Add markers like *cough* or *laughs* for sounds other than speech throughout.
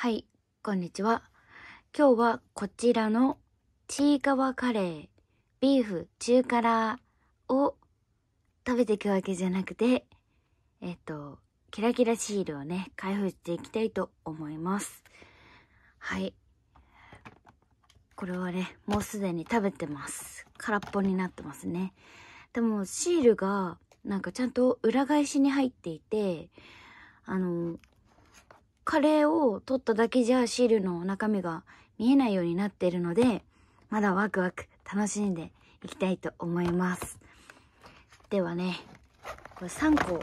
はい、こんにちは。今日はこちらのチーカワカレー、ビーフ中辛を食べていくわけじゃなくて、えっと、キラキラシールをね、開封していきたいと思います。はい。これはね、もうすでに食べてます。空っぽになってますね。でも、シールが、なんかちゃんと裏返しに入っていて、あの、カレーを取っただけじゃシールの中身が見えないようになっているので、まだワクワク楽しんでいきたいと思います。ではね、これ3個、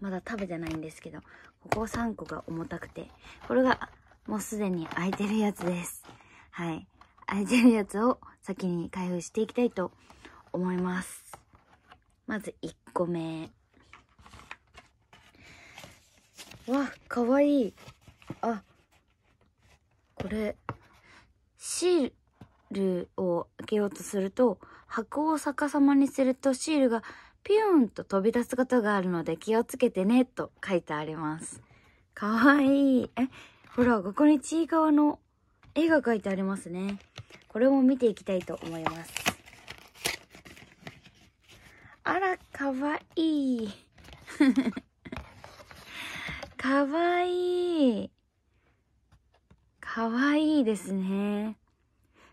まだ食べてないんですけど、ここ3個が重たくて、これがもうすでに空いてるやつです。はい。空いてるやつを先に開封していきたいと思います。まず1個目。わ、かわいい。あ、これ、シールを開けようとすると、箱を逆さまにするとシールがピューンと飛び出すことがあるので気をつけてね、と書いてあります。かわいい。え、ほら、ここにちいかわの絵が書いてありますね。これも見ていきたいと思います。あら、かわいい。*laughs* かわいい。かわいいですね。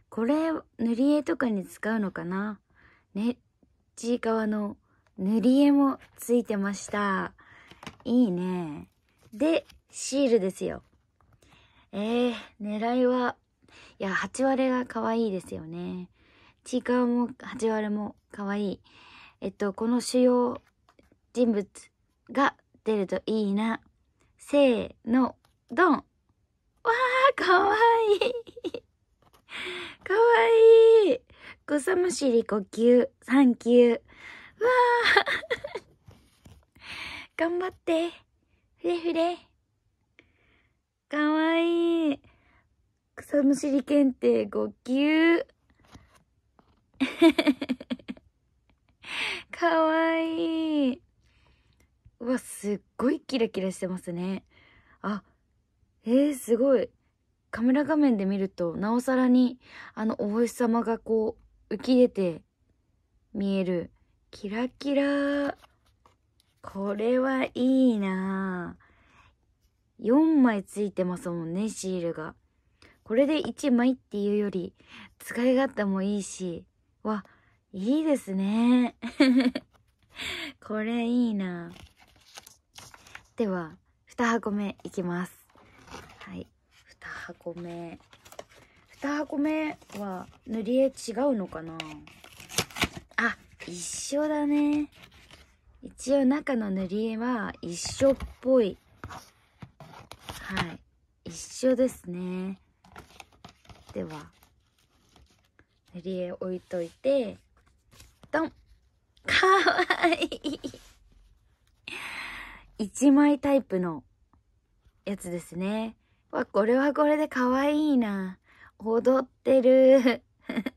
これ、塗り絵とかに使うのかなね、ちいかわの塗り絵もついてました。いいね。で、シールですよ。えー、狙いは、いや、8割が可愛いですよね。ちいかわも8割も可愛い。えっと、この主要人物が出るといいな。せーの、ドンわーかわいい。かわいい。草むしり呼吸、サンキュー。わあ。*laughs* 頑張って。ふれふれ。かわいい。草むしり検定呼吸。かわいい。うわ、すっごいキラキラしてますね。あ、えー、すごい。カメラ画面で見ると、なおさらに、あの、お星様がこう、浮き出て見える。キラキラ。これはいいなぁ。4枚ついてますもんね、シールが。これで1枚っていうより、使い勝手もいいし、わ、いいですね。*laughs* これいいなでは、2箱目いきます。二箱目2箱目は塗り絵違うのかなあ一緒だね一応中の塗り絵は一緒っぽいはい一緒ですねでは塗り絵置いといてドンかわいい1枚タイプのやつですねわ、これはこれで可愛いな。踊ってる。*laughs*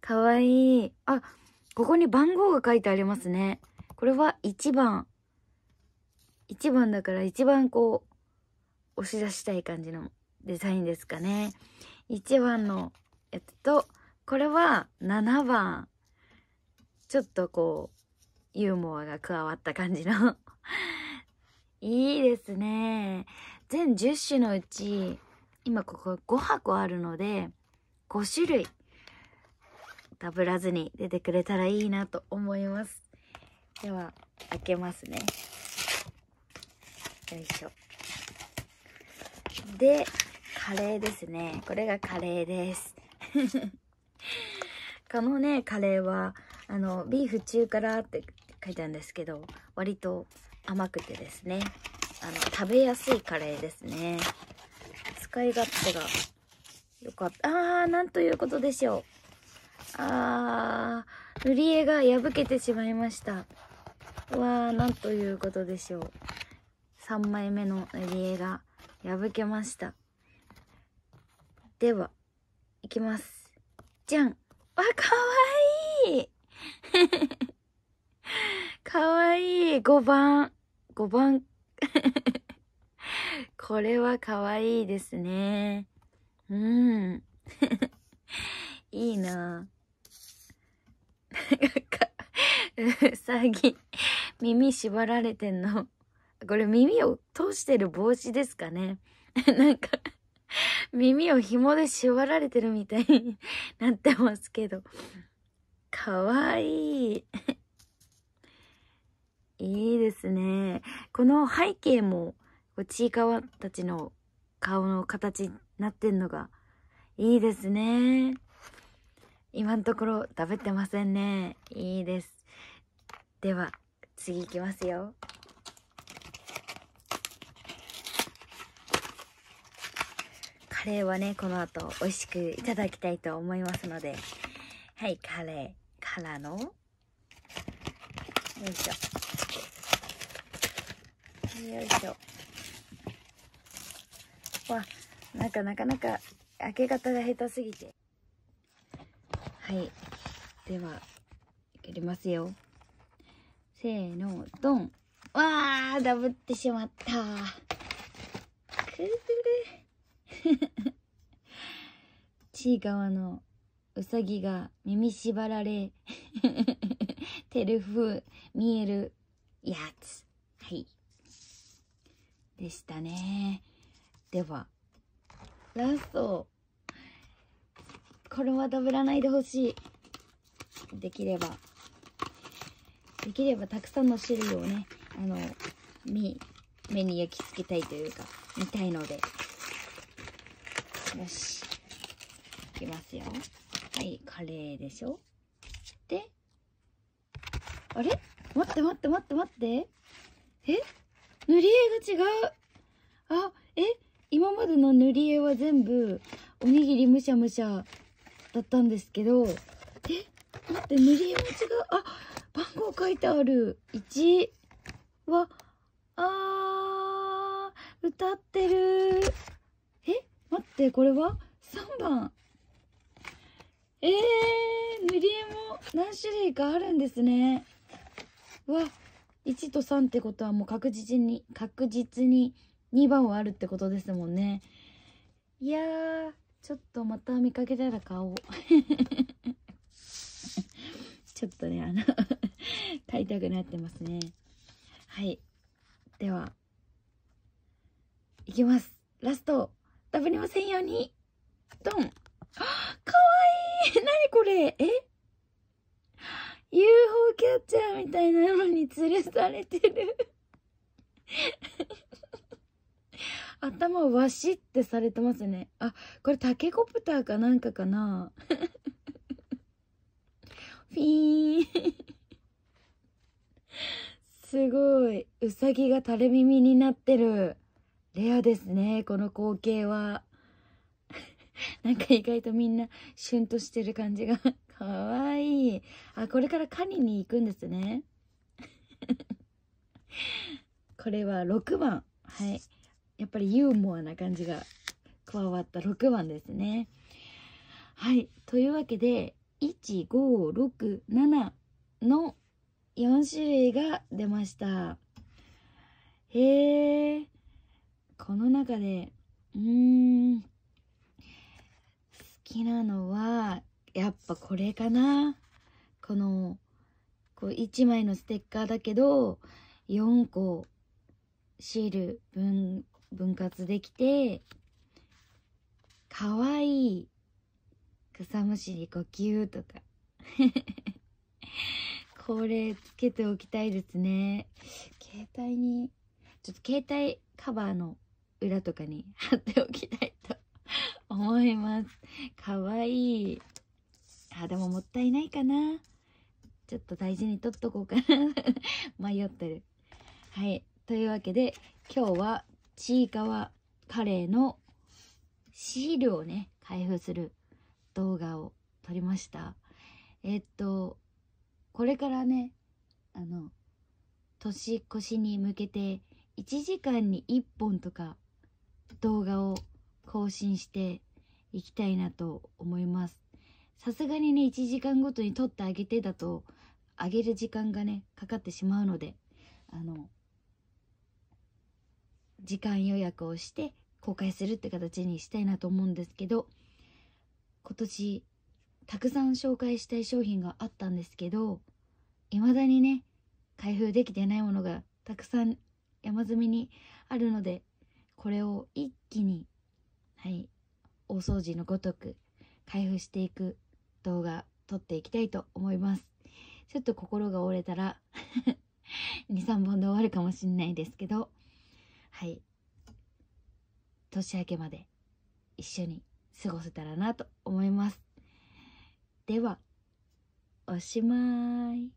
可愛い。あ、ここに番号が書いてありますね。これは1番。1番だから一番こう、押し出したい感じのデザインですかね。1番のやつと、これは7番。ちょっとこう、ユーモアが加わった感じの *laughs* いいですね。全10種のうち、今ここ5箱あるので、5種類、ダブらずに出てくれたらいいなと思います。では、開けますね。よいしょ。で、カレーですね。これがカレーです。*laughs* このね、カレーは、あの、ビーフ中辛って書いてあるんですけど、割と甘くてですね、あの、食べやすいカレーですね。使い勝手がよかった。ああなんということでしょう。ああ塗り絵が破けてしまいました。わあなんということでしょう。3枚目の塗り絵が破けました。では、いきます。じゃんわ、かわいい *laughs* かわいい !5 番。5番 *laughs* これは可愛いですね。うん。いいななんか、うさぎ、耳縛られてんの。これ耳を通してる帽子ですかね。なんか、耳を紐で縛られてるみたいになってますけど。かわいい。いいですね。この背景も、ちいかわたちの顔の形になってんのが、いいですね。今のところ食べてませんね。いいです。では、次いきますよ。カレーはね、この後美味しくいただきたいと思いますので。はい、カレーからの、よいしょ。よいしょわなんかなかなか開け方が下手すぎてはいではいきますよせーのドンわーダブってしまったくるくる *laughs* ちいかわのうさぎが耳縛られテルフ見えるやつはいでしたね。では、ラスト。これはダブらないでほしい。できれば。できればたくさんの種類をね、あの、見、目に焼き付けたいというか、見たいので。よし。いきますよ。はい、カレーでしょ。で、あれ待って待って待って待って。え塗り絵が違うあ、え今までの塗り絵は全部、おにぎりむしゃむしゃだったんですけど、え待って、塗り絵も違う。あ、番号書いてある。1は、あー、歌ってる。え待って、これは ?3 番。えー、塗り絵も何種類かあるんですね。わわ、1と3ってことはもう確実に、確実に2番はあるってことですもんね。いやー、ちょっとまた見かけたら買おう。*laughs* ちょっとね、あの *laughs* 買いたくなってますね。はい。では、いきます。ラスト、ダブりませんように。ドン。*gasps* かわいい *laughs* 何これえ UFO キャッチャーみたいなのに吊るされてる頭をわしってされてますね。あ、これタケコプターかなんかかなフィーンすごい。うさぎが垂れ耳になってる。レアですね、この光景は。*laughs* なんか意外とみんな、シュンとしてる感じが *laughs* かわいい。あ、これからカニに行くんですね。*laughs* これは6番。はい。やっぱりユーモアな感じが加わった6番ですね。はい。というわけで、1、5、6、7の4種類が出ました。へえ。この中で、うーん。きなのは、やっぱこれかな。この、こう1枚のステッカーだけど、4個シール分、分割できて、かわいい草むしり呼吸とか。*laughs* これつけておきたいですね。携帯に、ちょっと携帯カバーの裏とかに貼っておきたい。思います。かわいい。あ、でももったいないかな。ちょっと大事に取っとこうかな *laughs* 迷ってる。はい。というわけで、今日は、ちいかわカレーのシールをね、開封する動画を撮りました。えっと、これからね、あの、年越しに向けて、1時間に1本とか動画を更新していきたいなと思います。さすがにね、1時間ごとに撮ってあげてだと、あげる時間がね、かかってしまうので、あの、時間予約をして公開するって形にしたいなと思うんですけど、今年、たくさん紹介したい商品があったんですけど、未だにね、開封できてないものがたくさん山積みにあるので、これを一気にはい、大掃除のごとく開封していく動画撮っていきたいと思います。ちょっと心が折れたら2、3 *laughs* 本で終わるかもしんないですけど、はい、年明けまで一緒に過ごせたらなと思います。では、おしまい。